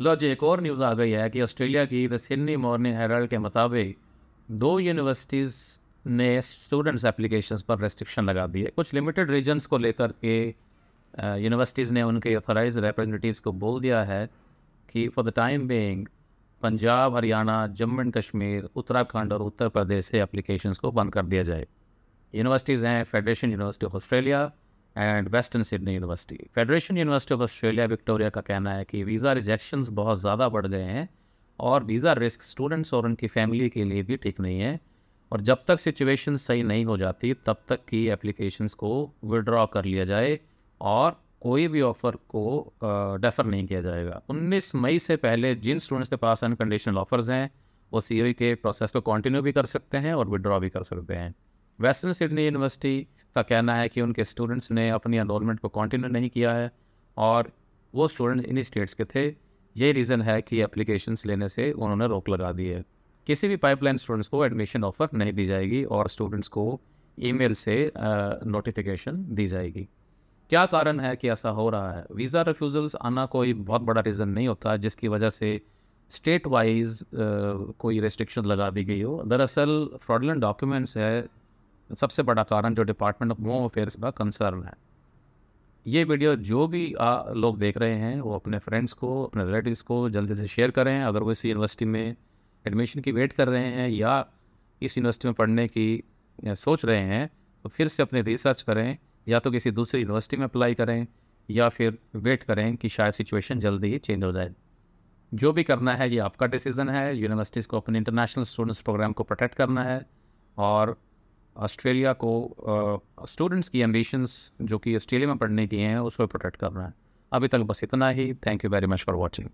लो जी एक और न्यूज़ आ गई है कि ऑस्ट्रेलिया की द सिडनी मॉर्निंग हेरल्ड के मुताबिक दो यूनिवर्सिटीज़ ने स्टूडेंट्स एप्लीकेशन पर रेस्ट्रिक्शन लगा दी है कुछ लिमिटेड रीजन्स को लेकर के यूनिवर्सिटीज़ ने उनके अथोराइज रिप्रेजेंटेटिव्स को बोल दिया है कि for the time being Punjab Haryana Jammu and Kashmir Uttarakhand और उत्तर प्रदेश से एप्लीकेशन को बंद कर दिया जाए यूनिवर्सिटीज़ हैं federation university of Australia and western Sydney university federation university of Australia Victoria का कहना है कि वीज़ा रिजेक्शंस बहुत ज़्यादा बढ़ गए हैं और वीज़ा रिस्क स्टूडेंट्स और उनकी फैमिली के लिए भी ठीक नहीं है और जब तक सिचुएशन सही नहीं हो जाती तब तक की एप्लीकेशंस को विड्रॉ कर लिया जाए और कोई भी ऑफ़र को डेफर नहीं किया जाएगा 19 मई से पहले जिन स्टूडेंट्स के पास अनकंडीशनल ऑफर्स हैं वो सी e के प्रोसेस को कंटिन्यू भी कर सकते हैं और विड्रॉ भी कर सकते हैं वेस्टर्न सिडनी यूनिवर्सिटी का कहना है कि उनके स्टूडेंट्स ने अपनी अनरोलमेंट को कंटिन्यू नहीं किया है और वो स्टूडेंट्स इन स्टेट्स के थे ये रीज़न है कि एप्लीकेशंस लेने से उन्होंने रोक लगा दी है किसी भी पाइपलाइन स्टूडेंट्स को एडमिशन ऑफर नहीं दी जाएगी और स्टूडेंट्स को ईमेल से नोटिफिकेशन दी जाएगी क्या कारण है कि ऐसा हो रहा है वीज़ा रिफ्यूज़ल्स आना कोई बहुत बड़ा रीज़न नहीं होता जिसकी वजह से स्टेट वाइज कोई रेस्ट्रिक्शन लगा दी गई हो दरअसल फ्रॉडलेंट डॉक्यूमेंट्स है सबसे बड़ा कारण जो डिपार्टमेंट ऑफ होम अफेयर्स का कंसर्न है ये वीडियो जो भी आ, लोग देख रहे हैं वो अपने फ्रेंड्स को अपने रिलेटिव को जल्दी से शेयर करें अगर वो इस यूनिवर्सिटी में एडमिशन की वेट कर रहे हैं या इस यूनिवर्सिटी में पढ़ने की सोच रहे हैं तो फिर से अपने रिसर्च करें या तो किसी दूसरी यूनिवर्सिटी में अप्लाई करें या फिर वेट करें कि शायद सिचुएशन जल्दी ही चेंज हो जाए जो भी करना है ये आपका डिसीज़न है यूनिवर्सिटीज़ को अपने इंटरनेशनल स्टूडेंट्स प्रोग्राम को प्रोटेक्ट करना है और ऑस्ट्रेलिया को स्टूडेंट्स की एम्बिशंस जो कि ऑस्ट्रेलिया में पढ़ने की हैं उस पर प्रोटेक्ट करना है अभी तक बस इतना ही thank you very much for watching